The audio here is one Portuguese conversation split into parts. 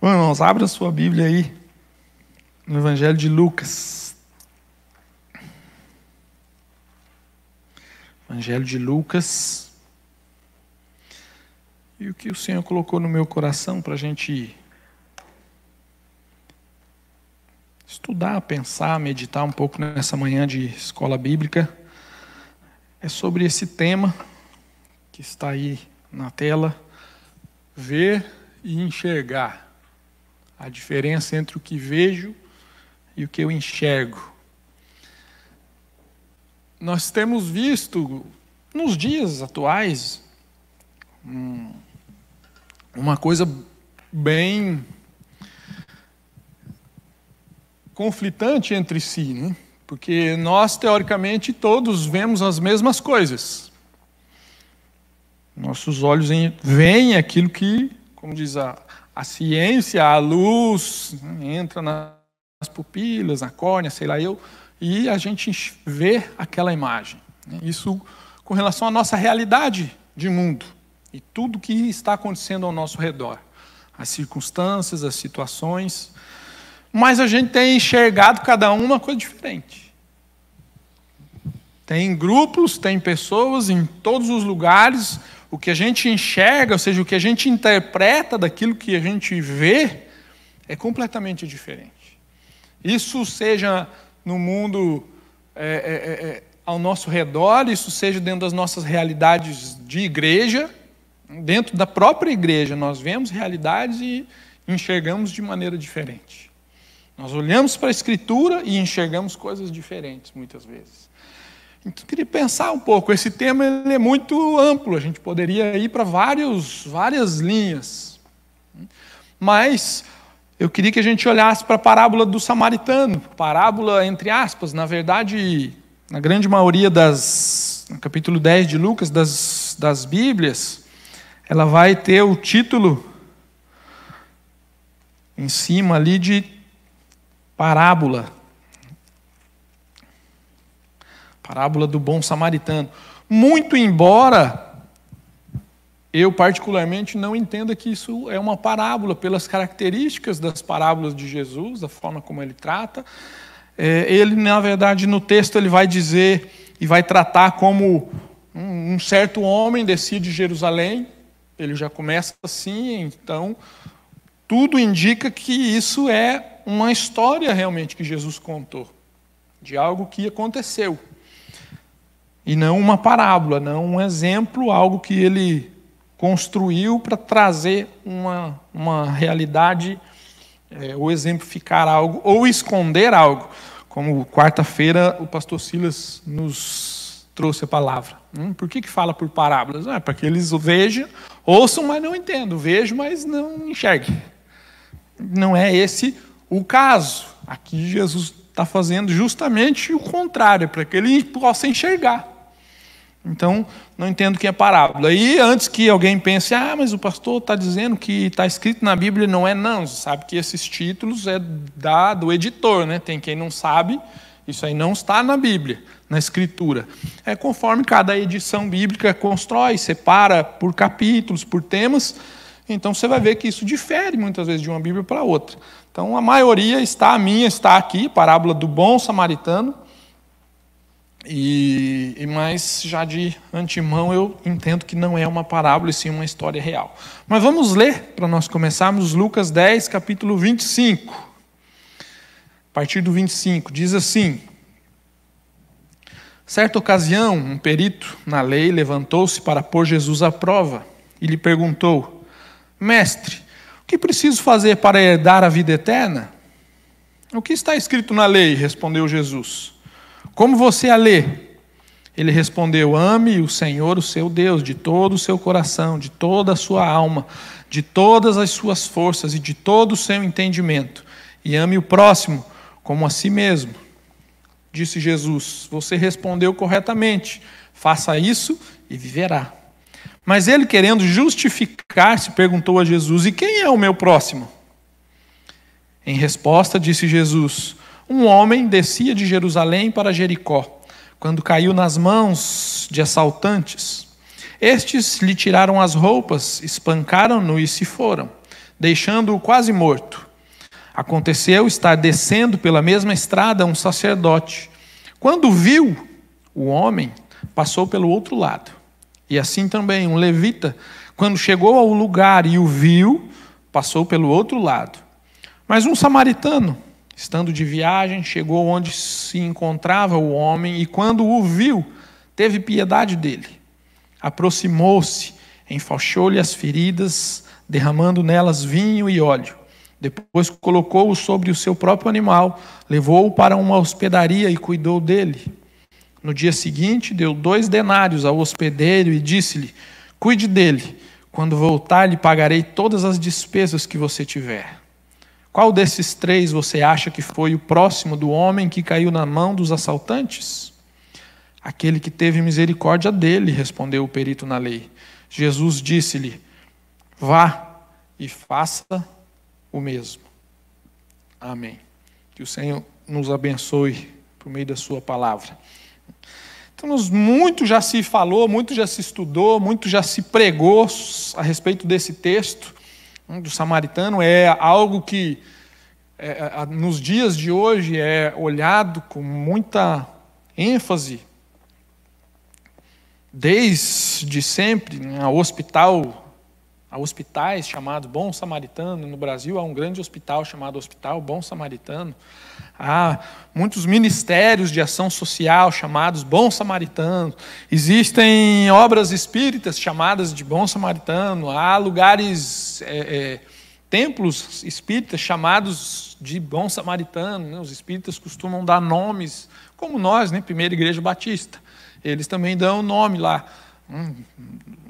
Bom, irmãos, abra sua Bíblia aí no Evangelho de Lucas. Evangelho de Lucas. E o que o Senhor colocou no meu coração para a gente estudar, pensar, meditar um pouco nessa manhã de escola bíblica é sobre esse tema que está aí na tela: ver e enxergar a diferença entre o que vejo e o que eu enxergo. Nós temos visto nos dias atuais hum, uma coisa bem conflitante entre si, né? porque nós, teoricamente, todos vemos as mesmas coisas. Nossos olhos veem aquilo que, como diz a, a ciência, a luz, né, entra nas pupilas, na córnea, sei lá eu, e a gente vê aquela imagem. Né. Isso com relação à nossa realidade de mundo e tudo que está acontecendo ao nosso redor, as circunstâncias, as situações. Mas a gente tem enxergado cada um uma coisa diferente. Tem grupos, tem pessoas em todos os lugares, o que a gente enxerga, ou seja, o que a gente interpreta daquilo que a gente vê, é completamente diferente. Isso seja no mundo é, é, é, é, ao nosso redor, isso seja dentro das nossas realidades de igreja, dentro da própria igreja, nós vemos realidades e enxergamos de maneira diferente. Nós olhamos para a Escritura e enxergamos coisas diferentes, muitas vezes. Então, queria pensar um pouco. Esse tema ele é muito amplo, a gente poderia ir para vários, várias linhas. Mas eu queria que a gente olhasse para a parábola do samaritano, parábola entre aspas, na verdade, na grande maioria das, no capítulo 10 de Lucas, das, das Bíblias, ela vai ter o título em cima ali de parábola Parábola do bom samaritano. Muito embora eu, particularmente, não entenda que isso é uma parábola, pelas características das parábolas de Jesus, da forma como ele trata. É, ele, na verdade, no texto, ele vai dizer e vai tratar como um certo homem decide de Jerusalém. Ele já começa assim, então tudo indica que isso é uma história realmente que Jesus contou, de algo que aconteceu e não uma parábola, não um exemplo, algo que ele construiu para trazer uma, uma realidade é, ou exemplificar algo ou esconder algo. Como quarta-feira o pastor Silas nos trouxe a palavra. Hum, por que, que fala por parábolas? Ah, para que eles vejam, ouçam, mas não entendam, vejam, mas não enxerguem. Não é esse o caso. Aqui Jesus está fazendo justamente o contrário, para que ele possa enxergar. Então, não entendo o que é parábola. E antes que alguém pense, ah, mas o pastor está dizendo que está escrito na Bíblia, não é não. Você sabe que esses títulos é da, do editor, né? Tem quem não sabe, isso aí não está na Bíblia, na Escritura. É conforme cada edição bíblica constrói, separa por capítulos, por temas. Então, você vai ver que isso difere muitas vezes de uma Bíblia para outra. Então, a maioria está, a minha está aqui, parábola do bom samaritano e, e já de antemão eu entendo que não é uma parábola e sim uma história real. Mas vamos ler para nós começarmos Lucas 10, capítulo 25. A partir do 25 diz assim: Certa ocasião, um perito na lei levantou-se para pôr Jesus à prova e lhe perguntou: Mestre, o que preciso fazer para herdar a vida eterna? O que está escrito na lei? respondeu Jesus. Como você a lê? Ele respondeu: Ame o Senhor, o seu Deus, de todo o seu coração, de toda a sua alma, de todas as suas forças e de todo o seu entendimento, e ame o próximo como a si mesmo. Disse Jesus: Você respondeu corretamente, faça isso e viverá. Mas ele, querendo justificar-se, perguntou a Jesus: E quem é o meu próximo? Em resposta, disse Jesus: um homem descia de Jerusalém para Jericó, quando caiu nas mãos de assaltantes. Estes lhe tiraram as roupas, espancaram-no e se foram, deixando-o quase morto. Aconteceu estar descendo pela mesma estrada um sacerdote. Quando viu o homem, passou pelo outro lado. E assim também um levita, quando chegou ao lugar e o viu, passou pelo outro lado. Mas um samaritano, Estando de viagem, chegou onde se encontrava o homem e, quando o viu, teve piedade dele. Aproximou-se, enfaixou-lhe as feridas, derramando nelas vinho e óleo. Depois colocou-o sobre o seu próprio animal, levou-o para uma hospedaria e cuidou dele. No dia seguinte, deu dois denários ao hospedeiro e disse-lhe: Cuide dele. Quando voltar, lhe pagarei todas as despesas que você tiver. Qual desses três você acha que foi o próximo do homem que caiu na mão dos assaltantes? Aquele que teve misericórdia dele, respondeu o perito na lei. Jesus disse-lhe: Vá e faça o mesmo. Amém. Que o Senhor nos abençoe por meio da Sua palavra. Então, muito já se falou, muito já se estudou, muito já se pregou a respeito desse texto do samaritano é algo que é, é nos dias de hoje é olhado com muita ênfase. Desde sempre, né, o hospital Há hospitais chamados Bom Samaritano, no Brasil há um grande hospital chamado Hospital Bom Samaritano. Há muitos ministérios de ação social chamados Bom Samaritano. Existem obras espíritas chamadas de Bom Samaritano. Há lugares, é, é, templos espíritas chamados de Bom Samaritano. Né? Os espíritas costumam dar nomes, como nós, né? Primeira Igreja Batista. Eles também dão nome lá. Hum,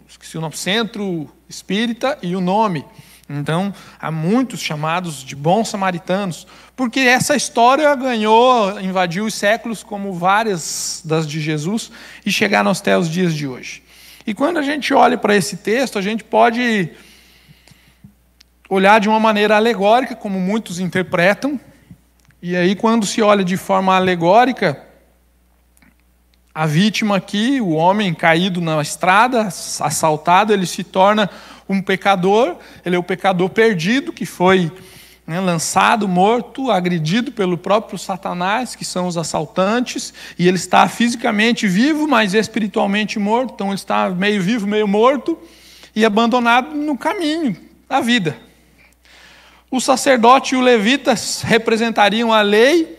esqueci o nome, Centro Espírita e o nome. Então, há muitos chamados de bons samaritanos, porque essa história ganhou, invadiu os séculos, como várias das de Jesus, e chegaram até os dias de hoje. E quando a gente olha para esse texto, a gente pode olhar de uma maneira alegórica, como muitos interpretam, e aí, quando se olha de forma alegórica, a vítima aqui, o homem caído na estrada, assaltado, ele se torna um pecador, ele é o pecador perdido que foi né, lançado, morto, agredido pelo próprio Satanás, que são os assaltantes, e ele está fisicamente vivo, mas espiritualmente morto, então ele está meio vivo, meio morto, e abandonado no caminho da vida. O sacerdote e o levitas representariam a lei,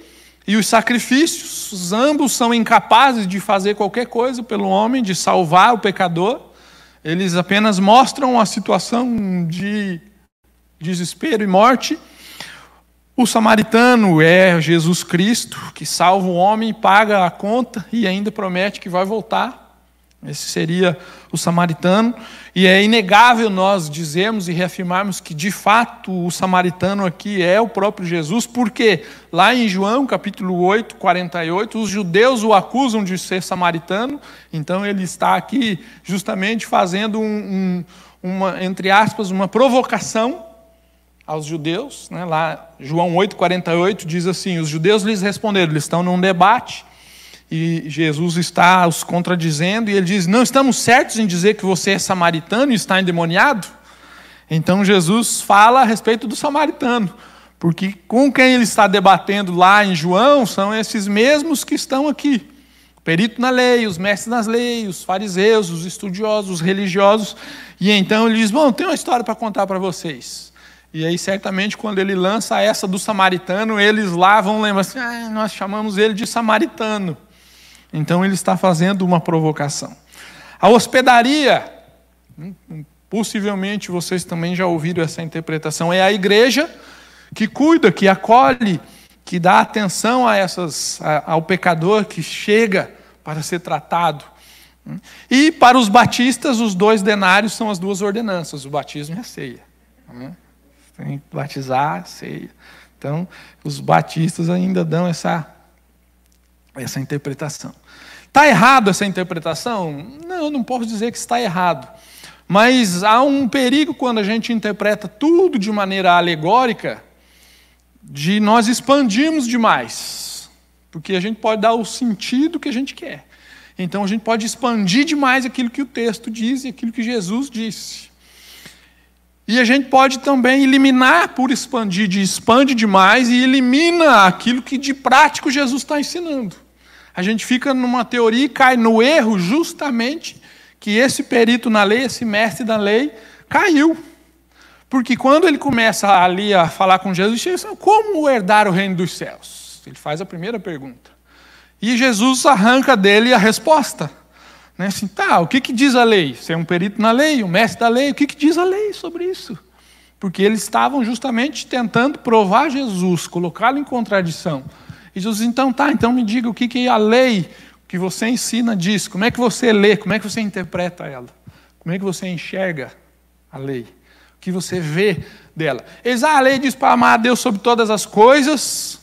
e os sacrifícios, ambos são incapazes de fazer qualquer coisa pelo homem, de salvar o pecador. Eles apenas mostram a situação de desespero e morte. O samaritano é Jesus Cristo, que salva o homem, paga a conta e ainda promete que vai voltar esse seria o samaritano, e é inegável nós dizermos e reafirmarmos que de fato o samaritano aqui é o próprio Jesus, porque lá em João, capítulo 8, 48, os judeus o acusam de ser samaritano, então ele está aqui justamente fazendo um, um, uma, entre aspas, uma provocação aos judeus, né? lá João 8, 48 diz assim: os judeus lhes responderam, eles estão num debate e Jesus está os contradizendo, e ele diz: Não estamos certos em dizer que você é samaritano e está endemoniado? Então Jesus fala a respeito do samaritano, porque com quem ele está debatendo lá em João são esses mesmos que estão aqui. Perito na lei, os mestres nas leis, os fariseus, os estudiosos, os religiosos. E então ele diz: Bom, tem uma história para contar para vocês. E aí, certamente, quando ele lança essa do samaritano, eles lá vão lembrar assim: ah, nós chamamos ele de samaritano. Então ele está fazendo uma provocação. A hospedaria, hum, hum, possivelmente vocês também já ouviram essa interpretação, é a igreja que cuida, que acolhe, que dá atenção a essas, ao pecador que chega para ser tratado. Hum, e para os batistas, os dois denários são as duas ordenanças, o batismo e a ceia. Tem que batizar, ceia. Então, os batistas ainda dão essa essa interpretação. Está errado essa interpretação? Não, eu não posso dizer que está errado. Mas há um perigo quando a gente interpreta tudo de maneira alegórica, de nós expandirmos demais. Porque a gente pode dar o sentido que a gente quer. Então a gente pode expandir demais aquilo que o texto diz e aquilo que Jesus disse. E a gente pode também eliminar por expandir, de expande demais e elimina aquilo que de prático Jesus está ensinando. A gente fica numa teoria e cai no erro justamente que esse perito na lei, esse mestre da lei, caiu. Porque quando ele começa ali a falar com Jesus, ele diz, como herdar o reino dos céus? Ele faz a primeira pergunta. E Jesus arranca dele a resposta. Né? Assim, tá, o que, que diz a lei? Você é um perito na lei, um mestre da lei, o que, que diz a lei sobre isso? Porque eles estavam justamente tentando provar Jesus, colocá-lo em contradição. E Jesus, então tá, então me diga o que, que a lei que você ensina diz, como é que você lê, como é que você interpreta ela, como é que você enxerga a lei, o que você vê dela. Eles, ah, a lei diz para amar a Deus sobre todas as coisas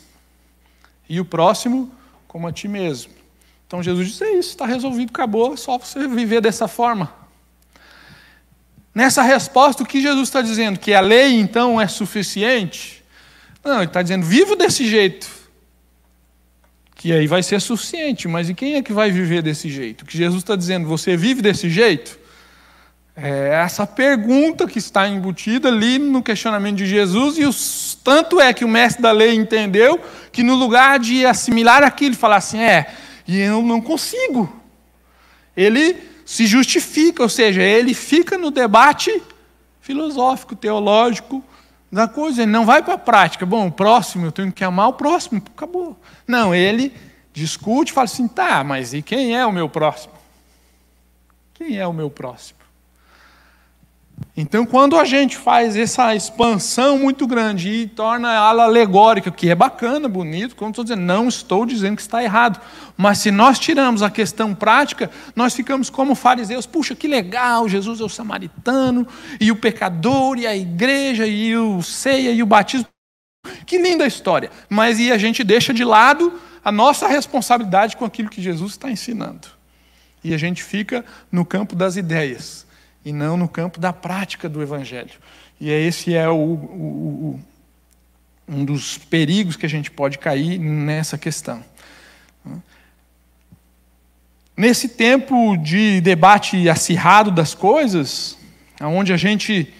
e o próximo como a ti mesmo. Então Jesus diz: é isso, está resolvido, acabou, é só você viver dessa forma. Nessa resposta, o que Jesus está dizendo? Que a lei então é suficiente? Não, ele está dizendo: vivo desse jeito. Que aí vai ser suficiente, mas e quem é que vai viver desse jeito? O que Jesus está dizendo, você vive desse jeito? É essa pergunta que está embutida ali no questionamento de Jesus, e tanto é que o mestre da lei entendeu que no lugar de assimilar aquilo, falar assim: é, e eu não consigo. Ele se justifica, ou seja, ele fica no debate filosófico, teológico, da coisa, ele não vai para a prática. Bom, o próximo, eu tenho que amar o próximo, acabou. Não, ele discute, fala assim, tá, mas e quem é o meu próximo? Quem é o meu próximo? Então, quando a gente faz essa expansão muito grande e torna ela alegórica, que é bacana, bonito, como estou dizendo, não estou dizendo que está errado. Mas se nós tiramos a questão prática, nós ficamos como fariseus. Puxa, que legal, Jesus é o samaritano, e o pecador, e a igreja, e o ceia, e o batismo. Que linda história. Mas e a gente deixa de lado a nossa responsabilidade com aquilo que Jesus está ensinando. E a gente fica no campo das ideias e não no campo da prática do Evangelho. E é esse é o, o, o, um dos perigos que a gente pode cair nessa questão. Nesse tempo de debate acirrado das coisas, onde a gente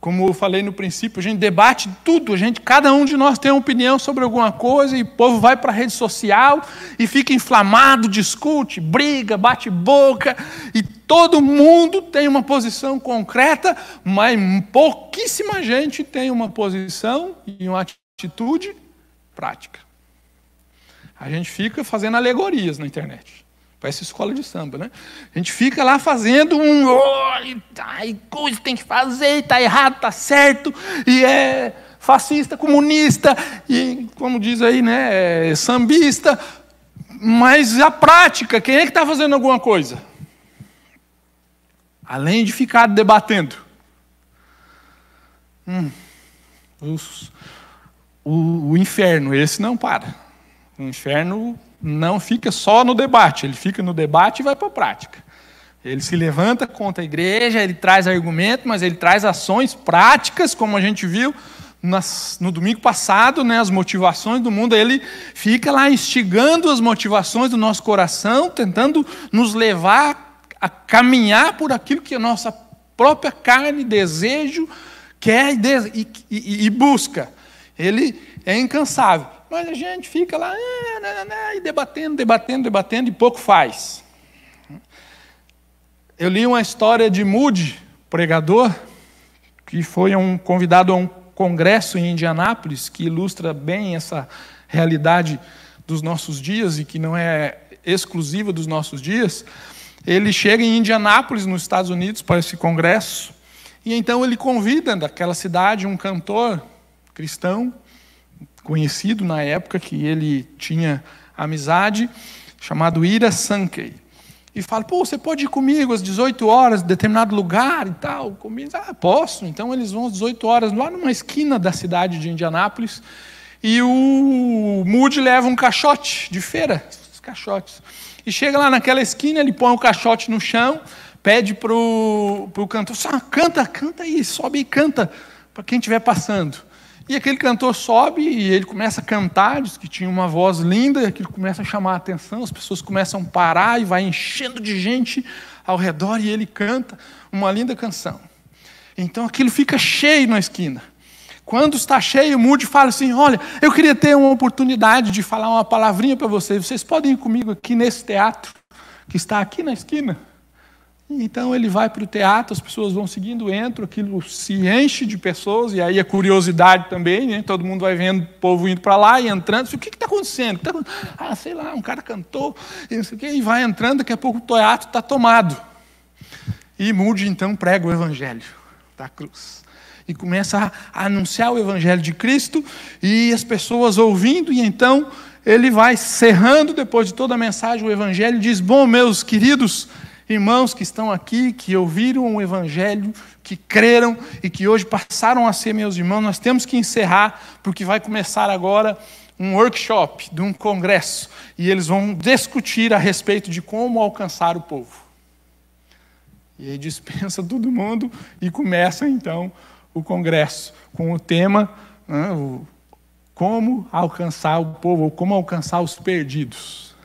como eu falei no princípio, a gente debate tudo, a gente, cada um de nós tem uma opinião sobre alguma coisa e o povo vai para a rede social e fica inflamado, discute, briga, bate boca e todo mundo tem uma posição concreta, mas pouquíssima gente tem uma posição e uma atitude prática. A gente fica fazendo alegorias na internet. Parece escola de samba, né? A gente fica lá fazendo um. Oh, e, tá, e coisa tem que fazer, está errado, está certo, e é fascista, comunista, e como diz aí, né? É sambista. Mas a prática, quem é que está fazendo alguma coisa? Além de ficar debatendo. Hum, os, o, o inferno, esse não para. O inferno não fica só no debate, ele fica no debate e vai para a prática. Ele se levanta contra a igreja, ele traz argumento, mas ele traz ações práticas, como a gente viu nas, no domingo passado, né, as motivações do mundo. Ele fica lá instigando as motivações do nosso coração, tentando nos levar a caminhar por aquilo que a nossa própria carne, desejo, quer e, e, e busca. Ele é incansável. Mas a gente fica lá ah, né, né, né", e debatendo, debatendo, debatendo e pouco faz. Eu li uma história de Moody, pregador, que foi um convidado a um congresso em Indianápolis que ilustra bem essa realidade dos nossos dias e que não é exclusiva dos nossos dias. Ele chega em Indianápolis, nos Estados Unidos, para esse congresso, e então ele convida daquela cidade um cantor cristão conhecido na época que ele tinha amizade, chamado Ira Sankey. E fala, pô, você pode ir comigo às 18 horas, em determinado lugar e tal. Comigo, ah, posso. Então eles vão às 18 horas, lá numa esquina da cidade de Indianápolis, e o Moody leva um caixote de feira, os caixotes. E chega lá naquela esquina, ele põe o caixote no chão, pede pro, pro cantor, canta, canta aí, sobe e canta para quem estiver passando. E aquele cantor sobe e ele começa a cantar, diz que tinha uma voz linda, e aquilo começa a chamar a atenção, as pessoas começam a parar e vai enchendo de gente ao redor e ele canta uma linda canção. Então aquilo fica cheio na esquina. Quando está cheio, mude fala assim: olha, eu queria ter uma oportunidade de falar uma palavrinha para vocês. Vocês podem ir comigo aqui nesse teatro que está aqui na esquina? Então ele vai para o teatro, as pessoas vão seguindo, entram, aquilo se enche de pessoas, e aí a curiosidade também, né? todo mundo vai vendo o povo indo para lá e entrando. O que está acontecendo? Tá Ah, sei lá, um cara cantou, e vai entrando, daqui a pouco o teatro está tomado. E Mude então prega o evangelho da cruz. E começa a anunciar o evangelho de Cristo, e as pessoas ouvindo, e então ele vai cerrando, depois de toda a mensagem, o evangelho, e diz: Bom, meus queridos, irmãos que estão aqui, que ouviram o Evangelho, que creram e que hoje passaram a ser meus irmãos, nós temos que encerrar, porque vai começar agora um workshop de um congresso e eles vão discutir a respeito de como alcançar o povo. E aí dispensa todo mundo e começa então o congresso com o tema né, o, como alcançar o povo, ou como alcançar os perdidos.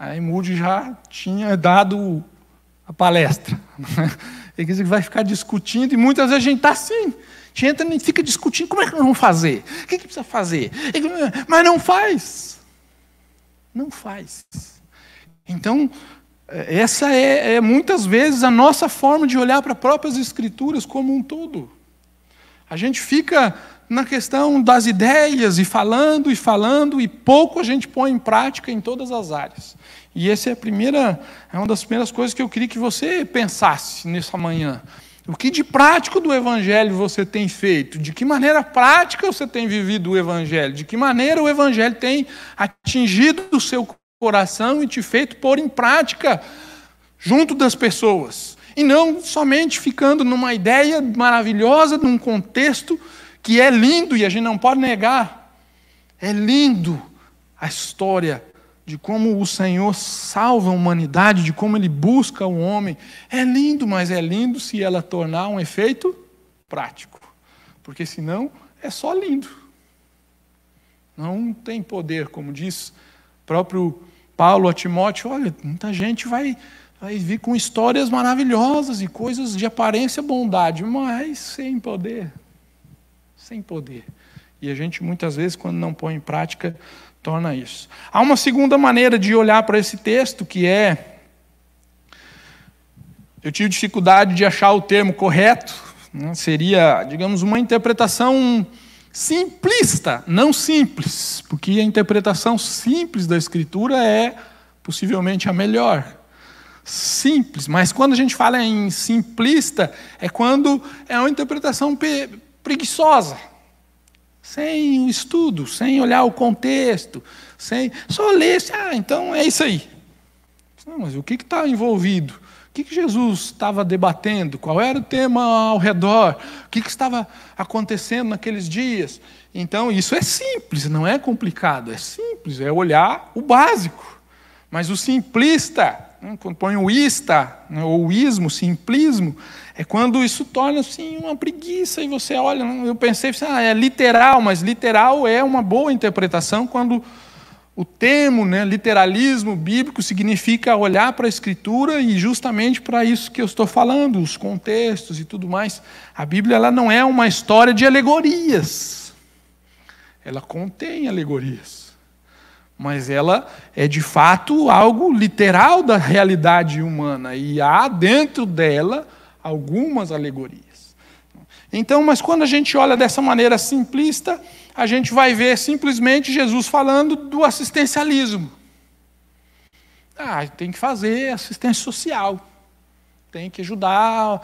Aí Moody já tinha dado a palestra. Né? Ele diz que vai ficar discutindo, e muitas vezes a gente está assim. A gente entra e fica discutindo como é que nós vamos fazer, o que, é que precisa fazer, mas não faz. Não faz. Então, essa é, é, muitas vezes a nossa forma de olhar para as próprias escrituras como um todo. A gente fica na questão das ideias e falando e falando e pouco a gente põe em prática em todas as áreas. E essa é a primeira, é uma das primeiras coisas que eu queria que você pensasse nessa manhã. O que de prático do Evangelho você tem feito? De que maneira prática você tem vivido o Evangelho? De que maneira o Evangelho tem atingido o seu coração e te feito pôr em prática junto das pessoas? E não somente ficando numa ideia maravilhosa, num contexto que é lindo e a gente não pode negar. É lindo a história de como o Senhor salva a humanidade, de como ele busca o homem. É lindo, mas é lindo se ela tornar um efeito prático. Porque senão é só lindo. Não tem poder, como diz próprio Paulo a Timóteo, olha, muita gente vai vai vir com histórias maravilhosas e coisas de aparência bondade, mas sem poder. Sem poder. E a gente muitas vezes quando não põe em prática torna isso. Há uma segunda maneira de olhar para esse texto, que é. Eu tive dificuldade de achar o termo correto, né? seria, digamos, uma interpretação simplista, não simples, porque a interpretação simples da Escritura é possivelmente a melhor. Simples, mas quando a gente fala em simplista, é quando é uma interpretação preguiçosa, sem o estudo, sem olhar o contexto, sem só ler, assim, ah, então é isso aí. Não, mas o que está envolvido? O que, que Jesus estava debatendo? Qual era o tema ao redor? O que, que estava acontecendo naqueles dias? Então, isso é simples, não é complicado, é simples, é olhar o básico. Mas o simplista Hum, quando põe o ista, né, ou o ismo, simplismo, é quando isso torna assim, uma preguiça e você olha. Eu pensei, assim, ah, é literal, mas literal é uma boa interpretação quando o termo, né, literalismo bíblico, significa olhar para a Escritura e justamente para isso que eu estou falando, os contextos e tudo mais. A Bíblia ela não é uma história de alegorias, ela contém alegorias mas ela é de fato algo literal da realidade humana e há dentro dela algumas alegorias. Então, mas quando a gente olha dessa maneira simplista, a gente vai ver simplesmente Jesus falando do assistencialismo. Ah, tem que fazer assistência social, tem que ajudar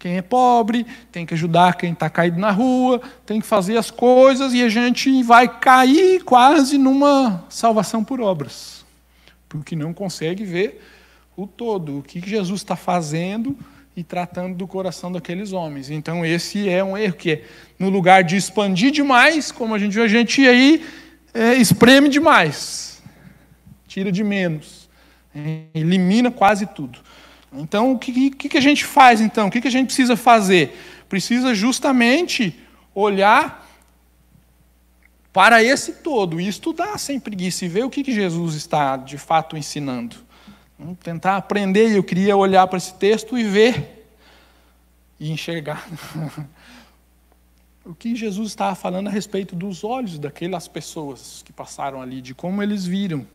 quem é pobre, tem que ajudar quem está caído na rua, tem que fazer as coisas e a gente vai cair quase numa salvação por obras, porque não consegue ver o todo, o que Jesus está fazendo e tratando do coração daqueles homens. Então, esse é um erro que é, no lugar de expandir demais, como a gente viu, a gente aí é, espreme demais, tira de menos, é, elimina quase tudo. Então, o que, que, a gente faz então? O que, que a gente precisa fazer? Precisa justamente olhar para esse todo e estudar sem preguiça e ver o que, que Jesus está de fato ensinando. Vamos tentar aprender, eu queria olhar para esse texto e ver e enxergar o que Jesus estava falando a respeito dos olhos daquelas pessoas que passaram ali, de como eles viram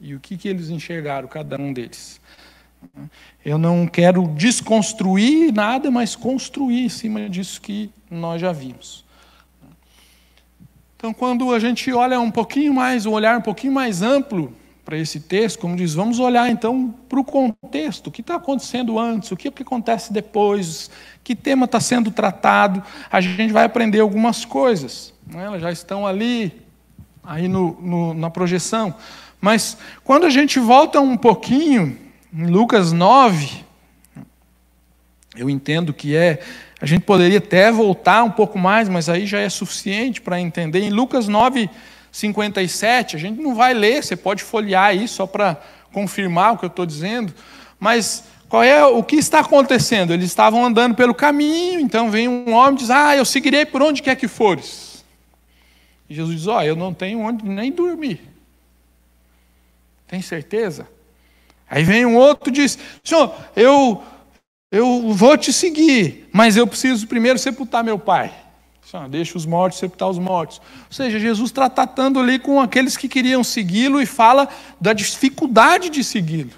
e o que, que eles enxergaram, cada um deles. Eu não quero desconstruir nada, mas construir em cima disso que nós já vimos. Então, quando a gente olha um pouquinho mais, um olhar um pouquinho mais amplo para esse texto, como diz, vamos olhar então para o contexto, o que está acontecendo antes, o que, que acontece depois, que tema está sendo tratado, a gente vai aprender algumas coisas. Né? Elas já estão ali, aí no, no, na projeção. Mas quando a gente volta um pouquinho em Lucas 9, eu entendo que é. A gente poderia até voltar um pouco mais, mas aí já é suficiente para entender. Em Lucas 9, 57, a gente não vai ler, você pode folhear aí só para confirmar o que eu estou dizendo. Mas qual é o que está acontecendo? Eles estavam andando pelo caminho, então vem um homem e diz: Ah, eu seguirei por onde quer que fores. E Jesus diz: Ó, oh, eu não tenho onde nem dormir. Tem certeza? Aí vem um outro e diz: Senhor, eu, eu vou te seguir, mas eu preciso primeiro sepultar meu pai. Senhor, deixa os mortos sepultar os mortos. Ou seja, Jesus está tratando ali com aqueles que queriam segui-lo e fala da dificuldade de segui-lo.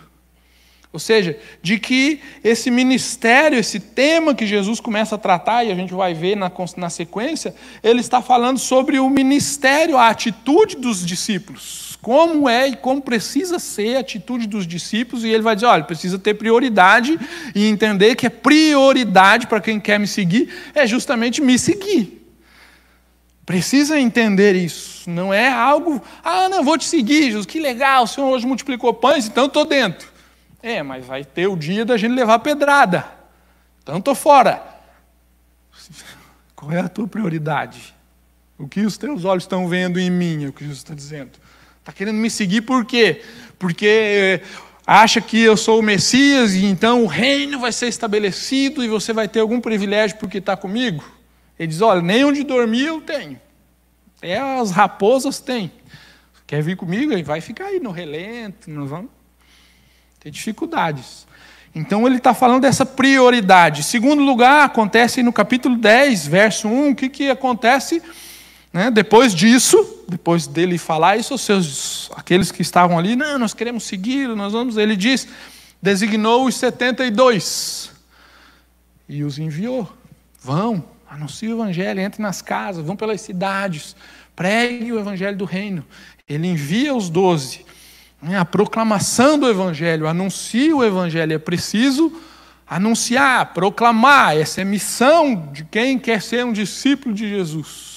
Ou seja, de que esse ministério, esse tema que Jesus começa a tratar, e a gente vai ver na, na sequência, ele está falando sobre o ministério, a atitude dos discípulos como é e como precisa ser a atitude dos discípulos, e ele vai dizer: olha, precisa ter prioridade e entender que é prioridade para quem quer me seguir é justamente me seguir. Precisa entender isso. Não é algo, ah, não, vou te seguir, Jesus, que legal, o Senhor hoje multiplicou pães, então estou dentro. É, mas vai ter o dia da gente levar pedrada. Então estou fora. Qual é a tua prioridade? O que os teus olhos estão vendo em mim, é o que Jesus está dizendo. Está querendo me seguir por quê? Porque eh, acha que eu sou o Messias e então o reino vai ser estabelecido e você vai ter algum privilégio porque está comigo? Ele diz: olha, nem onde dormir eu tenho, até as raposas têm. Quer vir comigo? Ele vai ficar aí no relento, não vamos ter dificuldades. Então ele está falando dessa prioridade. Segundo lugar, acontece no capítulo 10, verso 1, o que, que acontece? Acontece né? Depois disso, depois dele falar isso, os seus, aqueles que estavam ali, não, nós queremos segui-lo, nós vamos. Ele diz, designou os 72 e os enviou. Vão, anuncie o evangelho, entre nas casas, vão pelas cidades, pregue o evangelho do reino. Ele envia os doze. Né? A proclamação do evangelho, anuncie o evangelho, é preciso anunciar, proclamar, essa é a missão de quem quer ser um discípulo de Jesus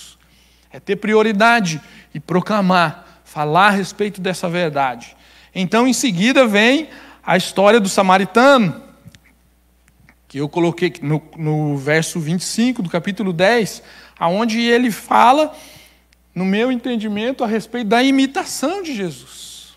é ter prioridade e proclamar, falar a respeito dessa verdade. Então, em seguida, vem a história do samaritano, que eu coloquei no, no verso 25 do capítulo 10, aonde ele fala, no meu entendimento, a respeito da imitação de Jesus,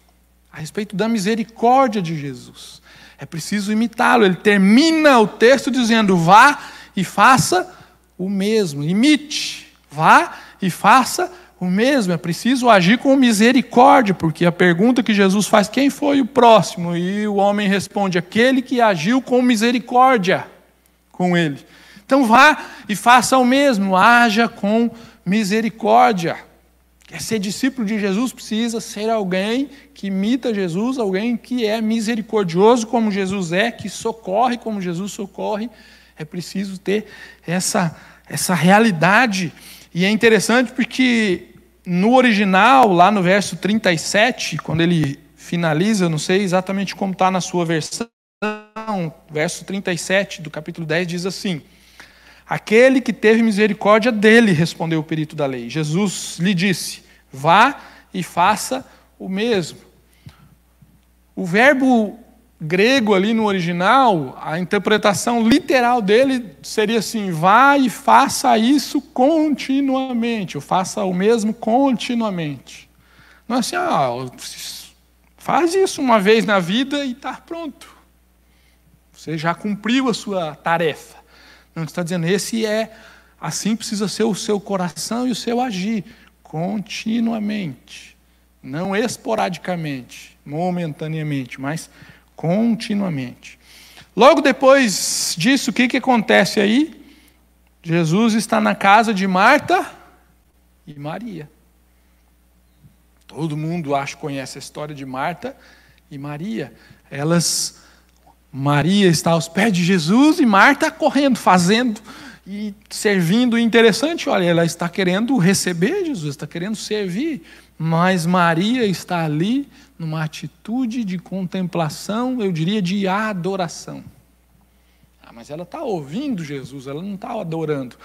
a respeito da misericórdia de Jesus. É preciso imitá-lo. Ele termina o texto dizendo: vá e faça o mesmo, imite, vá e faça o mesmo. É preciso agir com misericórdia, porque a pergunta que Jesus faz, quem foi o próximo? E o homem responde, aquele que agiu com misericórdia com ele. Então vá e faça o mesmo, haja com misericórdia. Quer ser discípulo de Jesus, precisa ser alguém que imita Jesus, alguém que é misericordioso como Jesus é, que socorre como Jesus socorre é preciso ter essa, essa realidade. E é interessante porque no original, lá no verso 37, quando ele finaliza, eu não sei exatamente como está na sua versão, verso 37 do capítulo 10 diz assim: Aquele que teve misericórdia dele, respondeu o perito da lei. Jesus lhe disse: Vá e faça o mesmo. O verbo grego ali no original, a interpretação literal dele seria assim: vá e faça isso continuamente, ou faça o mesmo continuamente. Não é assim, ah, faz isso uma vez na vida e está pronto. Você já cumpriu a sua tarefa. Não está dizendo, esse é, assim precisa ser o seu coração e o seu agir, continuamente, não esporadicamente, momentaneamente, mas Continuamente. Logo depois disso, o que, que acontece aí? Jesus está na casa de Marta e Maria. Todo mundo, acho, conhece a história de Marta e Maria. Elas, Maria está aos pés de Jesus e Marta correndo, fazendo e servindo. Interessante, olha, ela está querendo receber Jesus, está querendo servir. Mas Maria está ali numa atitude de contemplação, eu diria de adoração. Ah, mas ela está ouvindo Jesus, ela não está adorando.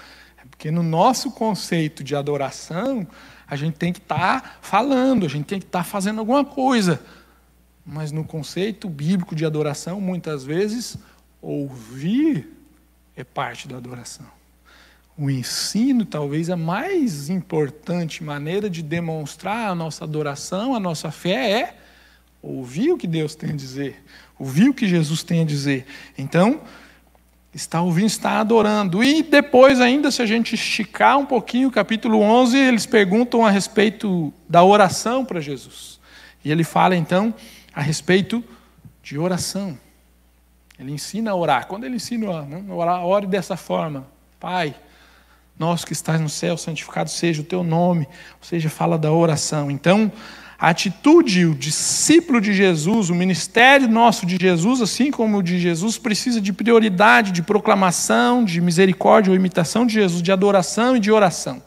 É porque no nosso conceito de adoração, a gente tem que estar tá falando, a gente tem que estar tá fazendo alguma coisa. Mas no conceito bíblico de adoração, muitas vezes, ouvir é parte da adoração o ensino talvez a mais importante maneira de demonstrar a nossa adoração, a nossa fé é ouvir o que Deus tem a dizer, ouvir o que Jesus tem a dizer. Então, está ouvindo, está adorando. E depois ainda se a gente esticar um pouquinho o capítulo 11, eles perguntam a respeito da oração para Jesus. E ele fala então a respeito de oração. Ele ensina a orar. Quando ele ensina a orar, ore dessa forma. Pai, nosso que estás no céu, santificado seja o teu nome. Ou seja, fala da oração. Então, a atitude, o discípulo de Jesus, o ministério nosso de Jesus, assim como o de Jesus, precisa de prioridade, de proclamação, de misericórdia ou imitação de Jesus, de adoração e de oração.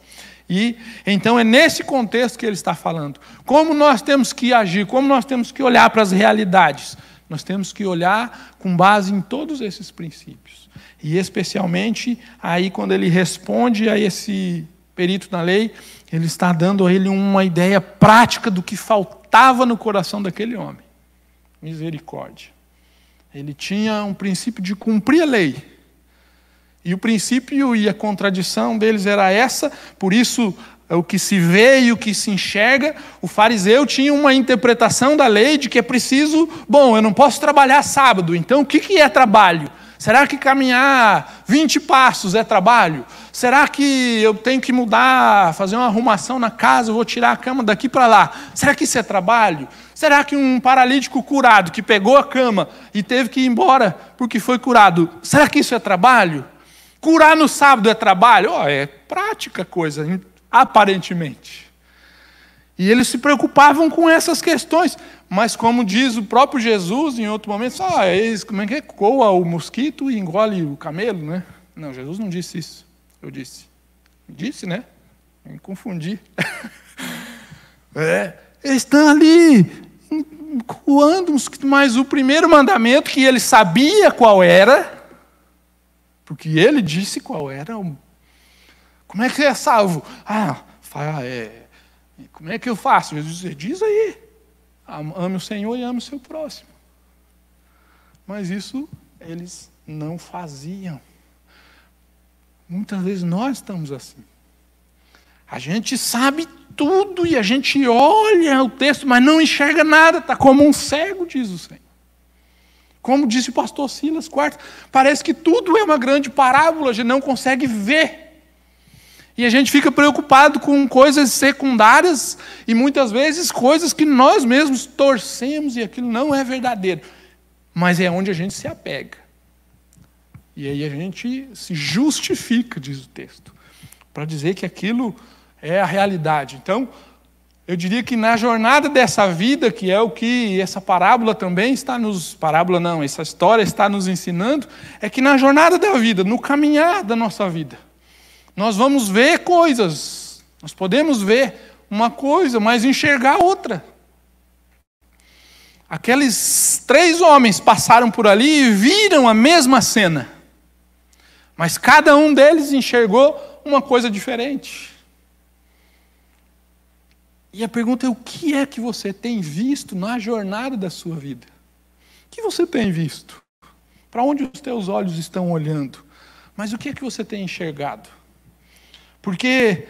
E então é nesse contexto que ele está falando. Como nós temos que agir, como nós temos que olhar para as realidades. Nós temos que olhar com base em todos esses princípios. E especialmente aí quando ele responde a esse perito na lei, ele está dando a ele uma ideia prática do que faltava no coração daquele homem. Misericórdia. Ele tinha um princípio de cumprir a lei. E o princípio e a contradição deles era essa, por isso o que se vê e o que se enxerga, o fariseu tinha uma interpretação da lei de que é preciso, bom, eu não posso trabalhar sábado, então o que é trabalho? Será que caminhar 20 passos é trabalho? Será que eu tenho que mudar, fazer uma arrumação na casa, eu vou tirar a cama daqui para lá? Será que isso é trabalho? Será que um paralítico curado que pegou a cama e teve que ir embora porque foi curado, será que isso é trabalho? Curar no sábado é trabalho? Oh, é prática coisa, aparentemente. E eles se preocupavam com essas questões. Mas, como diz o próprio Jesus em outro momento, ah, é eles, como é que é? Coa o mosquito e engole o camelo, né? Não, Jesus não disse isso. Eu disse. Disse, né? Me confundi. é, eles estão ali coando mosquito, mas o primeiro mandamento que ele sabia qual era, porque ele disse qual era. Como é que é salvo? Ah, é como é que eu faço? Jesus diz, diz aí, ame o Senhor e ame o seu próximo. Mas isso eles não faziam. Muitas vezes nós estamos assim. A gente sabe tudo e a gente olha o texto, mas não enxerga nada, está como um cego, diz o Senhor. Como disse o pastor Silas Quarto, parece que tudo é uma grande parábola, a gente não consegue ver. E a gente fica preocupado com coisas secundárias e muitas vezes coisas que nós mesmos torcemos e aquilo não é verdadeiro. Mas é onde a gente se apega. E aí a gente se justifica, diz o texto, para dizer que aquilo é a realidade. Então, eu diria que na jornada dessa vida, que é o que essa parábola também está nos. Parábola não, essa história está nos ensinando, é que na jornada da vida, no caminhar da nossa vida, nós vamos ver coisas, nós podemos ver uma coisa, mas enxergar outra. Aqueles três homens passaram por ali e viram a mesma cena, mas cada um deles enxergou uma coisa diferente. E a pergunta é: o que é que você tem visto na jornada da sua vida? O que você tem visto? Para onde os teus olhos estão olhando? Mas o que é que você tem enxergado? Porque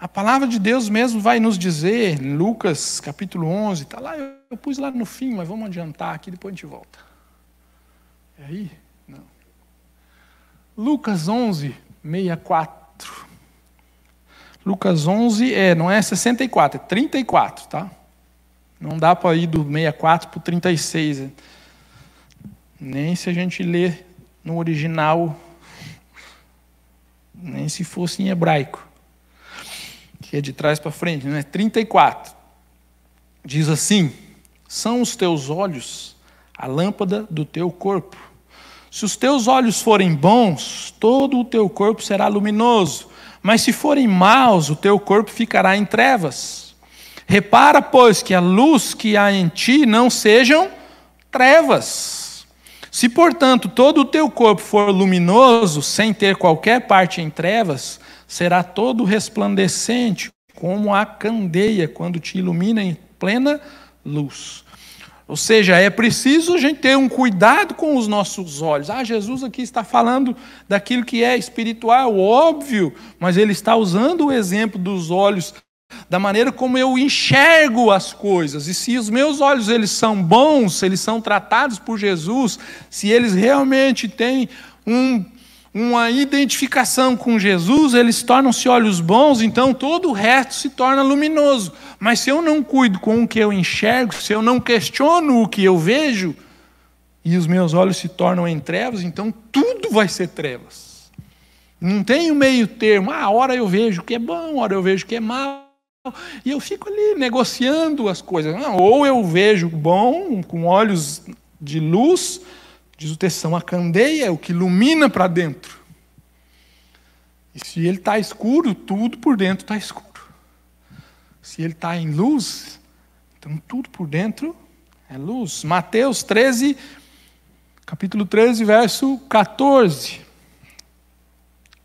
a palavra de Deus mesmo vai nos dizer, Lucas capítulo 11, está lá, eu, eu pus lá no fim, mas vamos adiantar aqui, depois a gente volta. É aí? Não. Lucas 11, 64. Lucas 11 é, não é 64, é 34, tá? Não dá para ir do 64 para o 36. Nem se a gente ler no original nem se fosse em hebraico, que é de trás para frente, né? 34. Diz assim: São os teus olhos a lâmpada do teu corpo. Se os teus olhos forem bons, todo o teu corpo será luminoso, mas se forem maus, o teu corpo ficará em trevas. Repara, pois, que a luz que há em ti não sejam trevas. Se, portanto, todo o teu corpo for luminoso, sem ter qualquer parte em trevas, será todo resplandecente, como a candeia, quando te ilumina em plena luz. Ou seja, é preciso a gente ter um cuidado com os nossos olhos. Ah, Jesus aqui está falando daquilo que é espiritual, óbvio, mas ele está usando o exemplo dos olhos da maneira como eu enxergo as coisas. E se os meus olhos eles são bons, se eles são tratados por Jesus, se eles realmente têm um, uma identificação com Jesus, eles tornam-se olhos bons, então todo o resto se torna luminoso. Mas se eu não cuido com o que eu enxergo, se eu não questiono o que eu vejo, e os meus olhos se tornam em trevas, então tudo vai ser trevas. Não tem o meio termo. Ah, hora eu vejo o que é bom, hora eu vejo o que é mal e eu fico ali negociando as coisas. Não, ah, ou eu vejo bom, com olhos de luz, diz o são a candeia é o que ilumina para dentro. E se ele está escuro, tudo por dentro está escuro. Se ele está em luz, então tudo por dentro é luz. Mateus 13, capítulo 13, verso 14.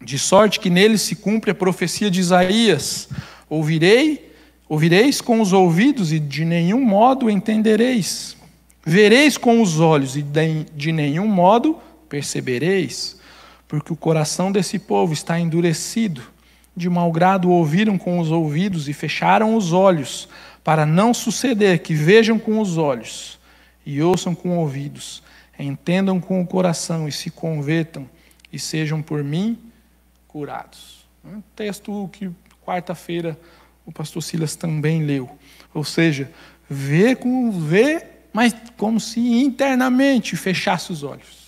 De sorte que nele se cumpre a profecia de Isaías Ouvirei, ouvireis com os ouvidos e de nenhum modo entendereis. Vereis com os olhos e de nenhum modo percebereis, porque o coração desse povo está endurecido. De mau grado ouviram com os ouvidos e fecharam os olhos, para não suceder que vejam com os olhos e ouçam com ouvidos, entendam com o coração e se convertam e sejam por mim curados. É um texto que Quarta-feira o pastor Silas também leu. Ou seja, vê com ver, mas como se internamente fechasse os olhos.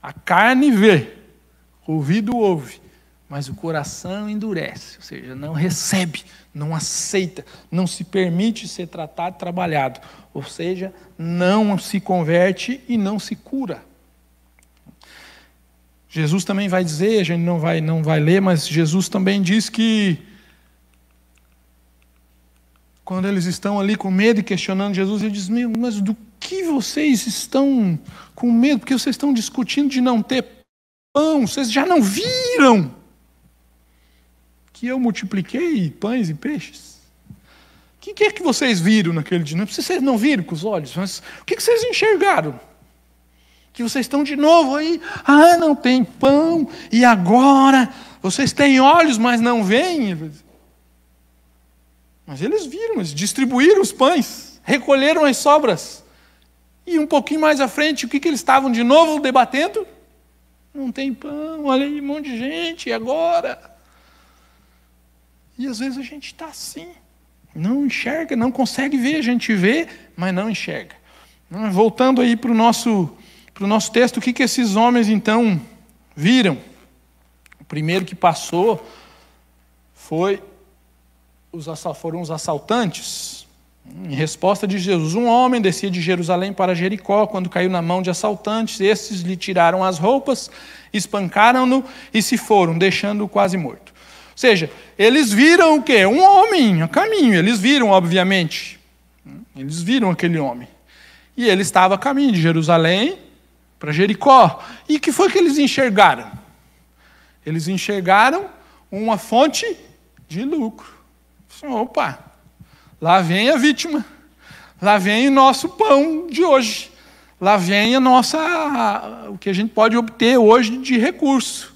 A carne vê, o ouvido ouve, mas o coração endurece, ou seja, não recebe, não aceita, não se permite ser tratado, trabalhado, ou seja, não se converte e não se cura. Jesus também vai dizer, a gente não vai, não vai ler, mas Jesus também diz que quando eles estão ali com medo e questionando Jesus, ele diz: Meu, mas do que vocês estão com medo? Porque vocês estão discutindo de não ter pão, vocês já não viram que eu multipliquei pães e peixes? O que, que é que vocês viram naquele dia? Não é vocês não viram com os olhos, mas o que, que vocês enxergaram? que vocês estão de novo aí. Ah, não tem pão, e agora? Vocês têm olhos, mas não veem. Mas eles viram, eles distribuíram os pães, recolheram as sobras. E um pouquinho mais à frente, o que, que eles estavam de novo debatendo? Não tem pão, olha aí, um monte de gente, e agora? E às vezes a gente está assim, não enxerga, não consegue ver, a gente vê, mas não enxerga. Voltando aí para o nosso para o nosso texto, o que, que esses homens então viram? O primeiro que passou foi os, foram os assaltantes. Em resposta de Jesus, um homem descia de Jerusalém para Jericó quando caiu na mão de assaltantes. Esses lhe tiraram as roupas, espancaram-no e se foram, deixando-o quase morto. Ou seja, eles viram o quê? Um homem a caminho. Eles viram, obviamente. Hum, eles viram aquele homem. E ele estava a caminho de Jerusalém para Jericó. E que foi que eles enxergaram? Eles enxergaram uma fonte de lucro. Opa, lá vem a vítima, lá vem o nosso pão de hoje, lá vem a nossa, o que a gente pode obter hoje de recurso.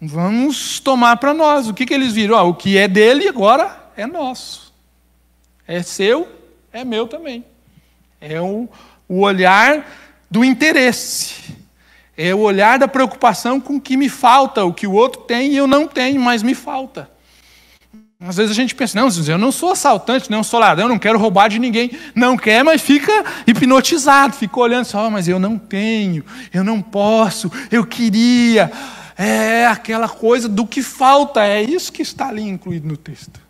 Vamos tomar para nós. O que, que eles viram? Ah, o que é dele agora é nosso. É seu, é meu também. É o, o olhar do interesse. É o olhar da preocupação com o que me falta, o que o outro tem e eu não tenho, mas me falta. Às vezes a gente pensa, não, eu não sou assaltante, não sou ladrão, não quero roubar de ninguém. Não quer, mas fica hipnotizado, fica olhando, só, oh, mas eu não tenho, eu não posso, eu queria. É aquela coisa do que falta, é isso que está ali incluído no texto.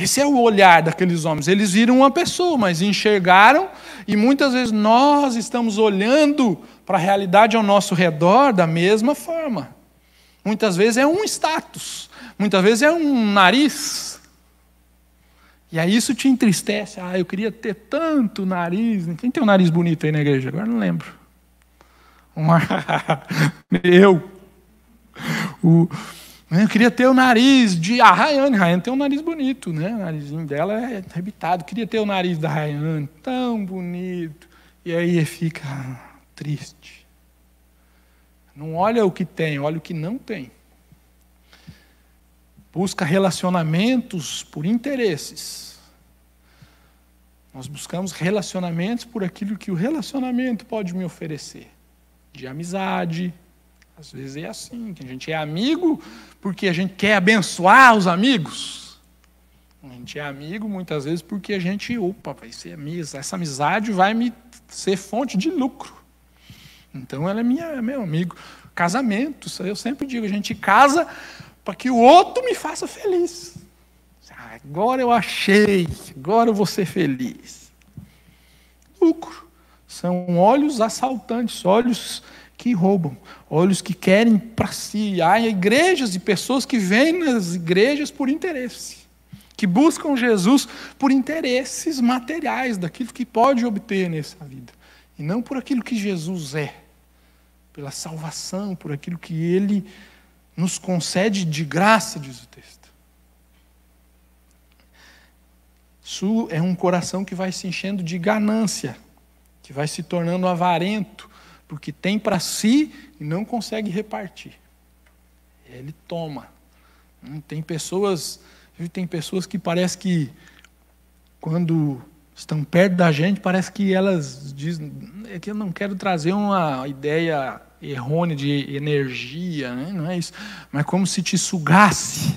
Esse é o olhar daqueles homens. Eles viram uma pessoa, mas enxergaram, e muitas vezes nós estamos olhando para a realidade ao nosso redor da mesma forma. Muitas vezes é um status, muitas vezes é um nariz. E aí isso te entristece. Ah, eu queria ter tanto nariz. Quem tem um nariz bonito aí na igreja? Agora não lembro. Uma... eu. O né? Eu queria ter o nariz de a Rayane. Rayane tem um nariz bonito, né? O narizinho dela é arrebitado. Queria ter o nariz da Rayane, tão bonito. E aí fica triste. Não olha o que tem, olha o que não tem. Busca relacionamentos por interesses. Nós buscamos relacionamentos por aquilo que o relacionamento pode me oferecer de amizade, às vezes é assim, que a gente é amigo porque a gente quer abençoar os amigos. A gente é amigo muitas vezes porque a gente, opa, vai ser amizade, essa amizade vai me ser fonte de lucro. Então ela é minha, é meu amigo. Casamento, eu sempre digo, a gente casa para que o outro me faça feliz. Ah, agora eu achei, agora eu vou ser feliz. Lucro. São olhos assaltantes, olhos que roubam, olhos que querem para si. Há igrejas e pessoas que vêm nas igrejas por interesse, que buscam Jesus por interesses materiais, daquilo que pode obter nessa vida, e não por aquilo que Jesus é, pela salvação, por aquilo que Ele nos concede de graça, diz o texto. Isso é um coração que vai se enchendo de ganância, que vai se tornando avarento porque tem para si e não consegue repartir. Ele toma. Hum, tem pessoas, tem pessoas que parece que quando estão perto da gente, parece que elas dizem, é que eu não quero trazer uma ideia errônea de energia, né? não é isso, mas como se te sugasse.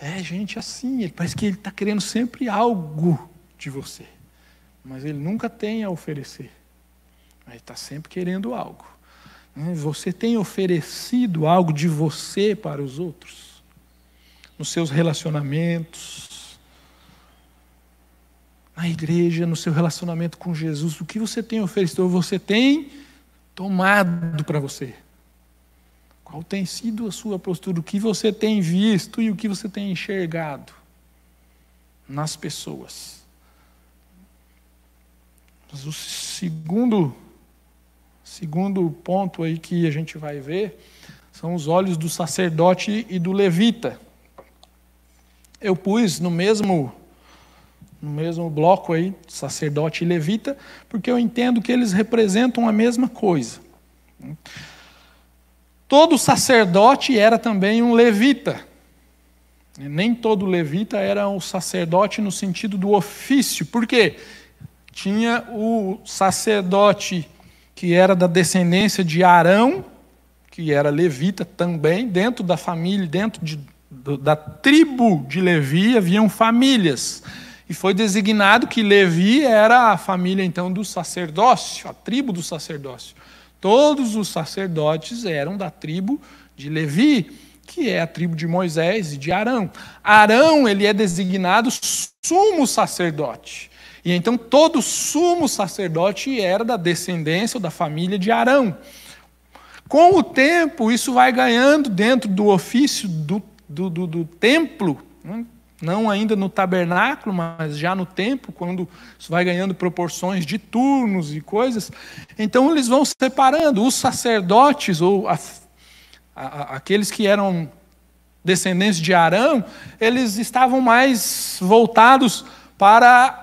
É gente assim, ele parece que ele está querendo sempre algo de você, mas ele nunca tem a oferecer. Ele está sempre querendo algo. Né? Você tem oferecido algo de você para os outros? Nos seus relacionamentos, na igreja, no seu relacionamento com Jesus, o que você tem oferecido ou você tem tomado para você? Qual tem sido a sua postura? O que você tem visto e o que você tem enxergado nas pessoas? Mas o segundo Segundo ponto aí que a gente vai ver são os olhos do sacerdote e do levita. Eu pus no mesmo no mesmo bloco aí, sacerdote e levita, porque eu entendo que eles representam a mesma coisa. Todo sacerdote era também um levita. Nem todo levita era um sacerdote no sentido do ofício, porque tinha o sacerdote que era da descendência de Arão, que era levita também, dentro da família, dentro de, da tribo de Levi, haviam famílias. E foi designado que Levi era a família então do sacerdócio, a tribo do sacerdócio. Todos os sacerdotes eram da tribo de Levi, que é a tribo de Moisés e de Arão. Arão, ele é designado sumo sacerdote. E então todo sumo sacerdote era da descendência ou da família de Arão. Com o tempo, isso vai ganhando dentro do ofício do, do, do, do templo, né? não ainda no tabernáculo, mas já no templo, quando isso vai ganhando proporções de turnos e coisas. Então eles vão separando os sacerdotes, ou a, a, aqueles que eram descendentes de Arão, eles estavam mais voltados para